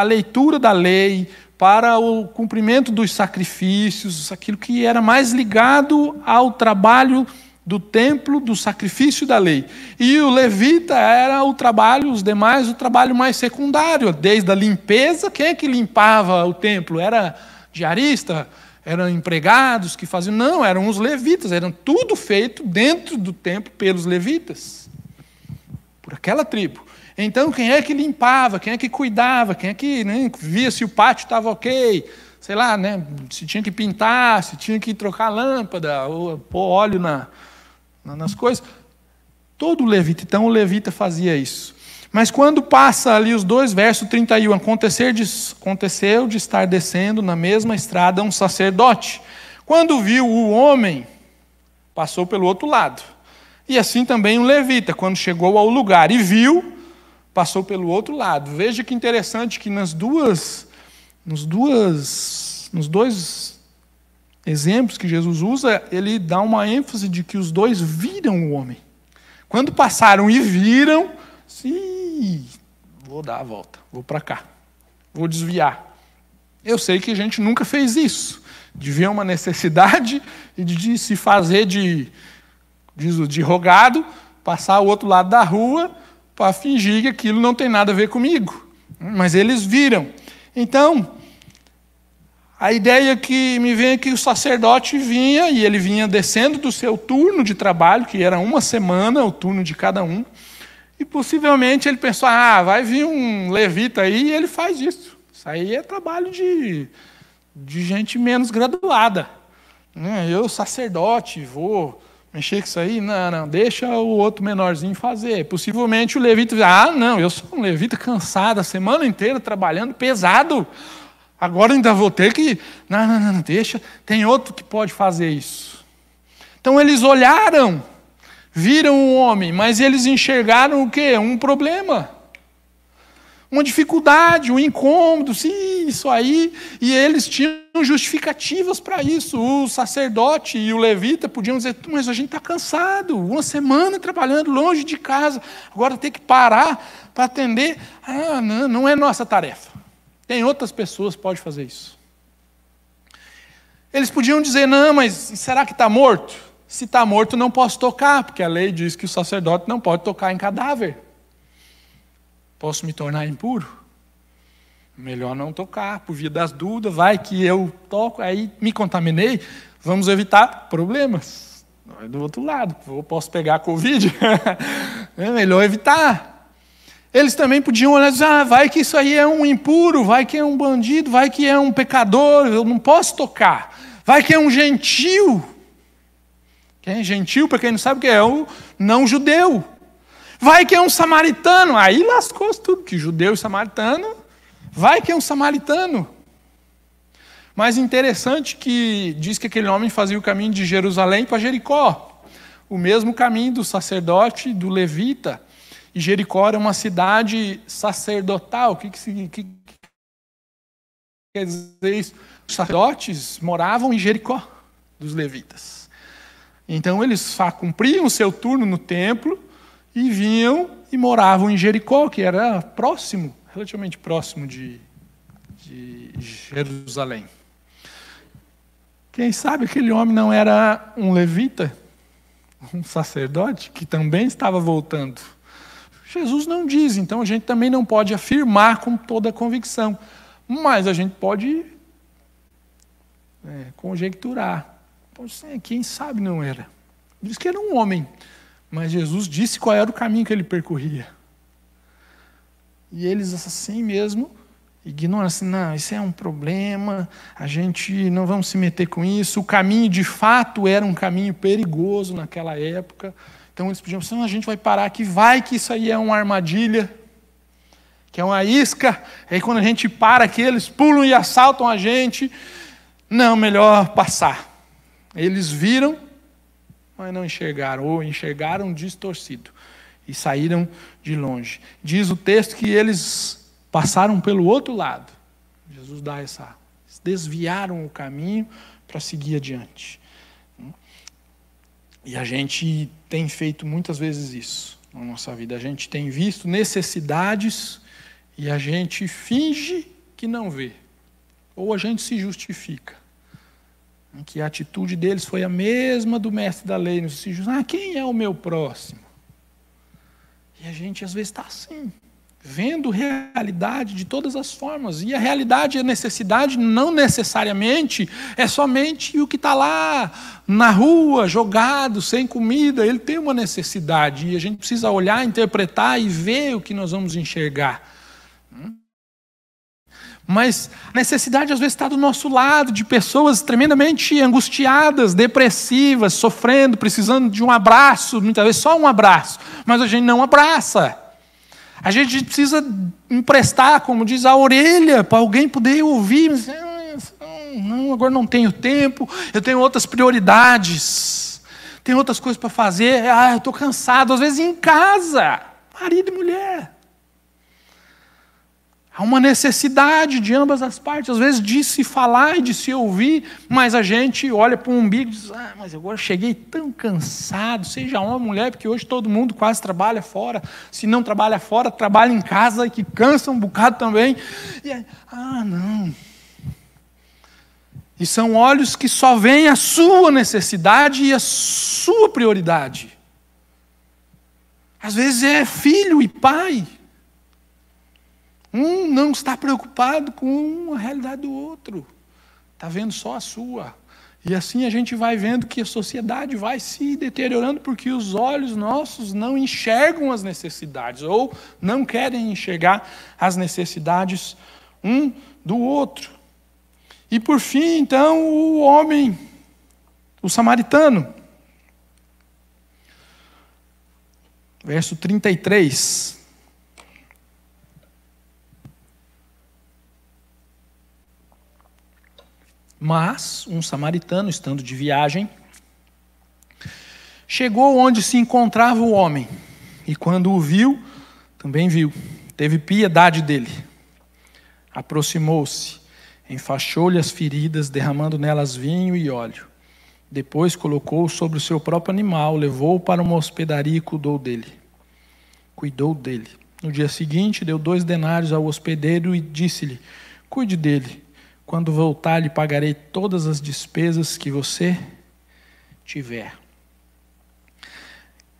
a leitura da lei, para o cumprimento dos sacrifícios, aquilo que era mais ligado ao trabalho do templo, do sacrifício da lei. E o levita era o trabalho, os demais, o trabalho mais secundário, desde a limpeza, quem é que limpava o templo? Era diarista, eram empregados que faziam, não, eram os levitas, eram tudo feito dentro do templo pelos levitas, por aquela tribo. Então, quem é que limpava, quem é que cuidava, quem é que né, via se o pátio estava ok, sei lá, né, se tinha que pintar, se tinha que trocar lâmpada, ou pôr óleo na, nas coisas. Todo levita, então o levita fazia isso. Mas quando passa ali os dois, verso 31, acontecer de, aconteceu de estar descendo na mesma estrada um sacerdote. Quando viu o homem, passou pelo outro lado. E assim também um levita, quando chegou ao lugar e viu, passou pelo outro lado. Veja que interessante que nas duas, nos duas, nos dois exemplos que Jesus usa, ele dá uma ênfase de que os dois viram o homem. Quando passaram e viram, sim, vou dar a volta, vou para cá, vou desviar. Eu sei que a gente nunca fez isso, de ver uma necessidade e de se fazer de, de, de rogado, passar o outro lado da rua para fingir que aquilo não tem nada a ver comigo. Mas eles viram. Então, a ideia que me vem é que o sacerdote vinha, e ele vinha descendo do seu turno de trabalho, que era uma semana, o turno de cada um, e possivelmente ele pensou: ah, vai vir um levita aí e ele faz isso. Isso aí é trabalho de, de gente menos graduada. Né? Eu, sacerdote, vou mexer com isso aí? Não, não, deixa o outro menorzinho fazer. Possivelmente o levita ah, não, eu sou um levita cansado, a semana inteira trabalhando pesado. Agora ainda vou ter que. Não, não, não, deixa, tem outro que pode fazer isso. Então eles olharam, viram o homem, mas eles enxergaram o quê? Um problema uma dificuldade, um incômodo, sim, isso aí. E eles tinham justificativas para isso. O sacerdote e o levita podiam dizer: mas a gente está cansado, uma semana trabalhando longe de casa, agora tem que parar para atender. Ah, não, não é nossa tarefa. Tem outras pessoas que podem fazer isso. Eles podiam dizer: não, mas será que está morto? Se está morto, não posso tocar, porque a lei diz que o sacerdote não pode tocar em cadáver posso me tornar impuro. Melhor não tocar, por via das dúvidas, vai que eu toco, aí me contaminei, vamos evitar problemas. Do outro lado, eu posso pegar a Covid, é melhor evitar. Eles também podiam olhar e dizer, ah, vai que isso aí é um impuro, vai que é um bandido, vai que é um pecador, eu não posso tocar. Vai que é um gentil. Quem é gentil, para quem não sabe o que é, é não judeu. Vai que é um samaritano. Aí lascou tudo, que judeu e samaritano. Vai que é um samaritano. Mas interessante que diz que aquele homem fazia o caminho de Jerusalém para Jericó. O mesmo caminho do sacerdote, do levita. E Jericó era uma cidade sacerdotal. O que, que, que quer dizer isso? Os sacerdotes moravam em Jericó, dos levitas. Então eles cumpriam o seu turno no templo e vinham e moravam em Jericó, que era próximo, relativamente próximo de, de Jerusalém. Quem sabe aquele homem não era um levita, um sacerdote, que também estava voltando. Jesus não diz, então a gente também não pode afirmar com toda a convicção, mas a gente pode é, conjecturar. É, quem sabe não era. Diz que era um homem mas Jesus disse qual era o caminho que ele percorria. E eles, assim mesmo, ignoram assim: não, isso é um problema, a gente não vamos se meter com isso. O caminho, de fato, era um caminho perigoso naquela época. Então eles pediam assim: a gente vai parar aqui, vai que isso aí é uma armadilha, que é uma isca. aí quando a gente para aqui, eles pulam e assaltam a gente. Não, melhor passar. Eles viram mas não enxergaram, ou enxergaram distorcido e saíram de longe. Diz o texto que eles passaram pelo outro lado. Jesus dá essa. Desviaram o caminho para seguir adiante. E a gente tem feito muitas vezes isso na nossa vida. A gente tem visto necessidades e a gente finge que não vê. Ou a gente se justifica em né, que a atitude deles foi a mesma do mestre da lei, nos sítios, ah, quem é o meu próximo? E a gente às vezes está assim, vendo realidade de todas as formas. E a realidade e a necessidade não necessariamente é somente o que está lá na rua, jogado, sem comida. Ele tem uma necessidade e a gente precisa olhar, interpretar e ver o que nós vamos enxergar. Mas a necessidade às vezes está do nosso lado, de pessoas tremendamente angustiadas, depressivas, sofrendo, precisando de um abraço, muitas vezes só um abraço, mas a gente não abraça. A gente precisa emprestar, como diz, a orelha para alguém poder ouvir. Mas, ah, não, agora não tenho tempo, eu tenho outras prioridades, tenho outras coisas para fazer, ah, eu estou cansado, às vezes em casa, marido e mulher. Há uma necessidade de ambas as partes, às vezes, de se falar e de se ouvir, mas a gente olha para o umbigo e diz: Ah, mas agora cheguei tão cansado, seja homem ou mulher, porque hoje todo mundo quase trabalha fora. Se não trabalha fora, trabalha em casa, que cansa um bocado também. E aí, ah, não. E são olhos que só veem a sua necessidade e a sua prioridade. Às vezes é filho e pai um não está preocupado com a realidade do outro, está vendo só a sua. E assim a gente vai vendo que a sociedade vai se deteriorando porque os olhos nossos não enxergam as necessidades ou não querem enxergar as necessidades um do outro. E por fim, então, o homem, o samaritano. Verso 33. Mas um samaritano, estando de viagem, chegou onde se encontrava o homem, e quando o viu, também viu, teve piedade dele. Aproximou-se, enfaixou-lhe as feridas, derramando nelas vinho e óleo. Depois colocou-o sobre o seu próprio animal, levou-o para uma hospedaria e cuidou dele. Cuidou dele. No dia seguinte, deu dois denários ao hospedeiro e disse-lhe: Cuide dele quando voltar, lhe pagarei todas as despesas que você tiver.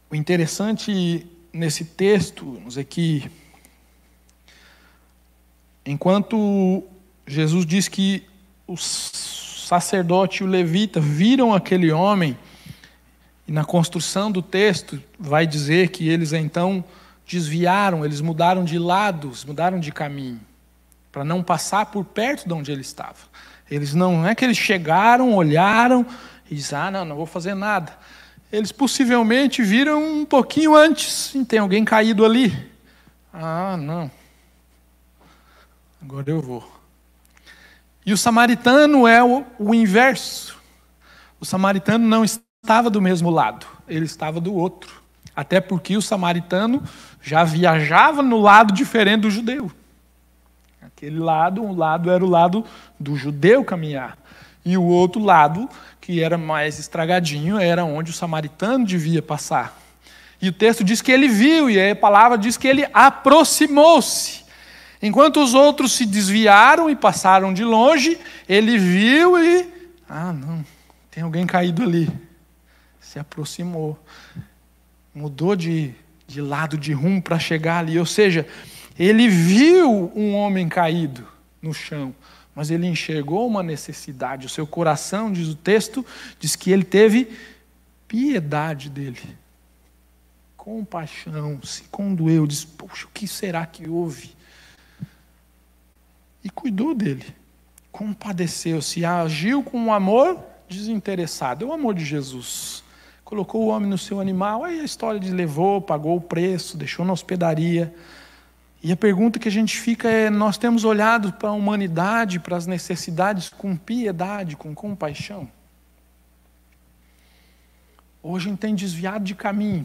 O interessante nesse texto é que, enquanto Jesus diz que o sacerdote e o levita viram aquele homem, e na construção do texto vai dizer que eles então desviaram, eles mudaram de lados, mudaram de caminho para não passar por perto de onde ele estava. Eles não, não é que eles chegaram, olharam e disseram: ah, não, não vou fazer nada. Eles possivelmente viram um pouquinho antes, tem alguém caído ali. Ah, não. Agora eu vou. E o samaritano é o, o inverso. O samaritano não estava do mesmo lado, ele estava do outro. Até porque o samaritano já viajava no lado diferente do judeu. Aquele lado, um lado era o lado do judeu caminhar. E o outro lado, que era mais estragadinho, era onde o samaritano devia passar. E o texto diz que ele viu, e a palavra diz que ele aproximou-se. Enquanto os outros se desviaram e passaram de longe, ele viu e. Ah, não, tem alguém caído ali. Se aproximou. Mudou de, de lado, de rumo para chegar ali. Ou seja, ele viu um homem caído no chão, mas ele enxergou uma necessidade. O seu coração, diz o texto, diz que ele teve piedade dele. Compaixão, se condoeu, diz: Poxa, o que será que houve? E cuidou dele, compadeceu-se, agiu com um amor desinteressado. É o amor de Jesus colocou o homem no seu animal, aí a história de levou, pagou o preço, deixou na hospedaria. E a pergunta que a gente fica é: nós temos olhado para a humanidade, para as necessidades com piedade, com compaixão? Ou a gente tem desviado de caminho?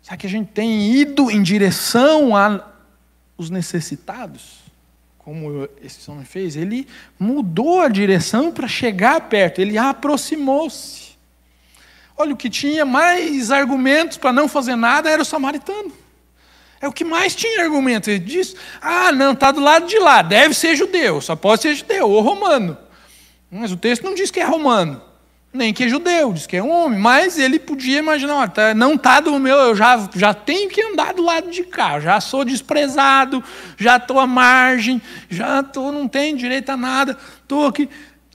Será que a gente tem ido em direção aos necessitados? Como esse homem fez? Ele mudou a direção para chegar perto, ele aproximou-se. Olha, o que tinha mais argumentos para não fazer nada era o samaritano. É o que mais tinha argumento. Ele diz: ah, não, está do lado de lá, deve ser judeu, só pode ser judeu ou romano. Mas o texto não diz que é romano, nem que é judeu, diz que é um homem. Mas ele podia imaginar: tá, não está do meu, eu já, já tenho que andar do lado de cá, já sou desprezado, já estou à margem, já tô, não tenho direito a nada, estou aqui.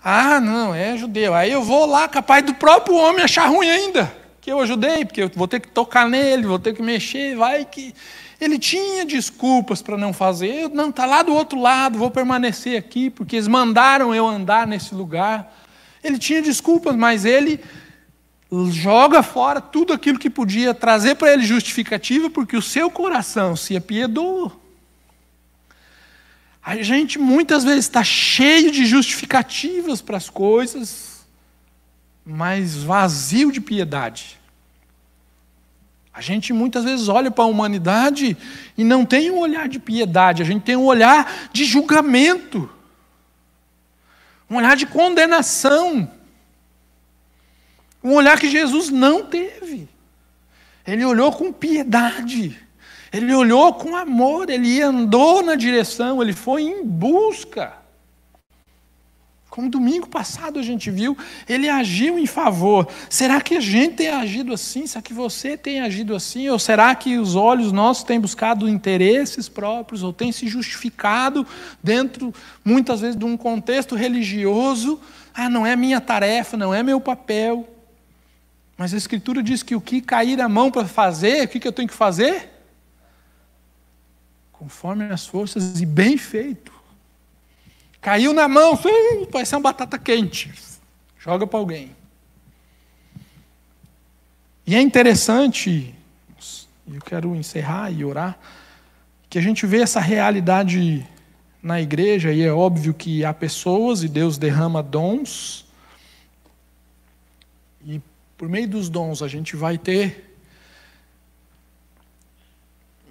Ah, não, é judeu. Aí eu vou lá, capaz do próprio homem achar ruim ainda, que eu ajudei, porque eu vou ter que tocar nele, vou ter que mexer, vai que. Ele tinha desculpas para não fazer. Eu, não, está lá do outro lado, vou permanecer aqui, porque eles mandaram eu andar nesse lugar. Ele tinha desculpas, mas ele joga fora tudo aquilo que podia trazer para ele justificativa, porque o seu coração se apiedou. A gente muitas vezes está cheio de justificativas para as coisas, mas vazio de piedade. A gente muitas vezes olha para a humanidade e não tem um olhar de piedade, a gente tem um olhar de julgamento, um olhar de condenação, um olhar que Jesus não teve. Ele olhou com piedade, ele olhou com amor, ele andou na direção, ele foi em busca. Como domingo passado a gente viu, ele agiu em favor. Será que a gente tem agido assim? Será que você tem agido assim? Ou será que os olhos nossos têm buscado interesses próprios ou têm se justificado dentro, muitas vezes, de um contexto religioso? Ah, não é minha tarefa, não é meu papel. Mas a Escritura diz que o que cair a mão para fazer, o que eu tenho que fazer? Conforme as forças e bem feito. Caiu na mão, vai ser uma batata quente. Joga para alguém. E é interessante, eu quero encerrar e orar, que a gente vê essa realidade na igreja, e é óbvio que há pessoas e Deus derrama dons, e por meio dos dons a gente vai ter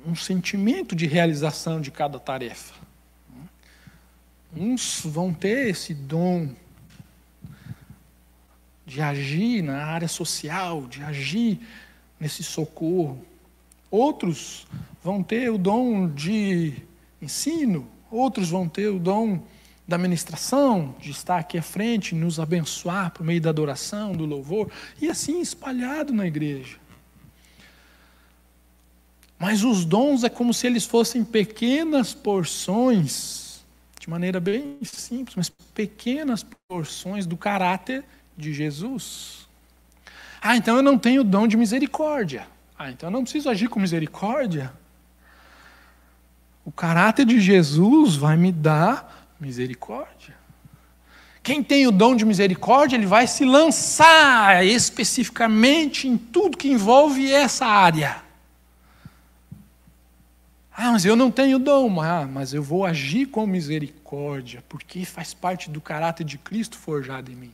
um sentimento de realização de cada tarefa. Uns vão ter esse dom de agir na área social, de agir nesse socorro. Outros vão ter o dom de ensino, outros vão ter o dom da ministração, de estar aqui à frente, nos abençoar por meio da adoração, do louvor, e assim espalhado na igreja. Mas os dons é como se eles fossem pequenas porções de maneira bem simples, mas pequenas porções do caráter de Jesus. Ah, então eu não tenho dom de misericórdia. Ah, então eu não preciso agir com misericórdia. O caráter de Jesus vai me dar misericórdia. Quem tem o dom de misericórdia, ele vai se lançar especificamente em tudo que envolve essa área. Ah, mas eu não tenho dom. Ah, mas eu vou agir com misericórdia, porque faz parte do caráter de Cristo forjado em mim.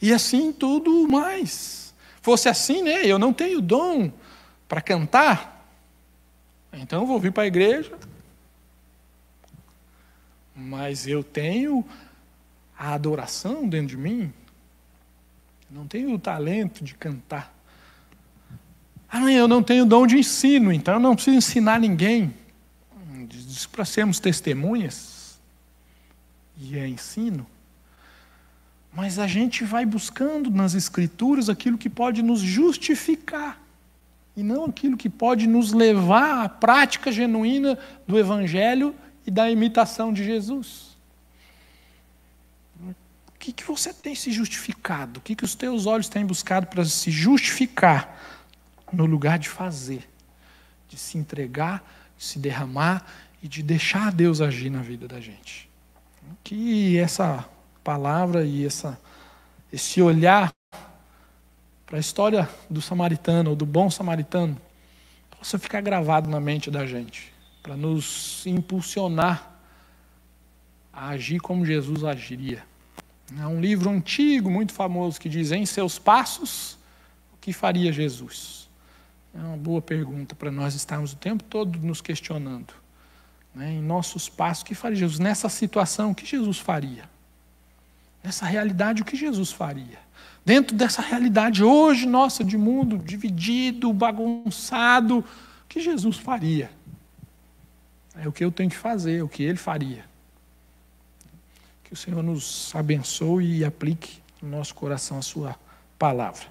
E assim tudo mais. Fosse assim, né? Eu não tenho dom para cantar. Então eu vou vir para a igreja. Mas eu tenho a adoração dentro de mim. não tenho o talento de cantar. Ah, eu não tenho dom de ensino, então eu não preciso ensinar ninguém. Diz para sermos testemunhas, e é ensino. Mas a gente vai buscando nas Escrituras aquilo que pode nos justificar, e não aquilo que pode nos levar à prática genuína do Evangelho e da imitação de Jesus. O que, que você tem se justificado? O que, que os teus olhos têm buscado para se justificar? no lugar de fazer, de se entregar, de se derramar e de deixar Deus agir na vida da gente. Que essa palavra e essa, esse olhar para a história do samaritano, ou do bom samaritano, possa ficar gravado na mente da gente, para nos impulsionar a agir como Jesus agiria. É um livro antigo, muito famoso, que diz Em seus passos, o que faria Jesus? É uma boa pergunta para nós estarmos o tempo todo nos questionando. Né, em nossos passos, o que faria Jesus? Nessa situação, o que Jesus faria? Nessa realidade, o que Jesus faria? Dentro dessa realidade hoje, nossa, de mundo dividido, bagunçado, o que Jesus faria? É o que eu tenho que fazer, é o que ele faria. Que o Senhor nos abençoe e aplique no nosso coração a sua palavra.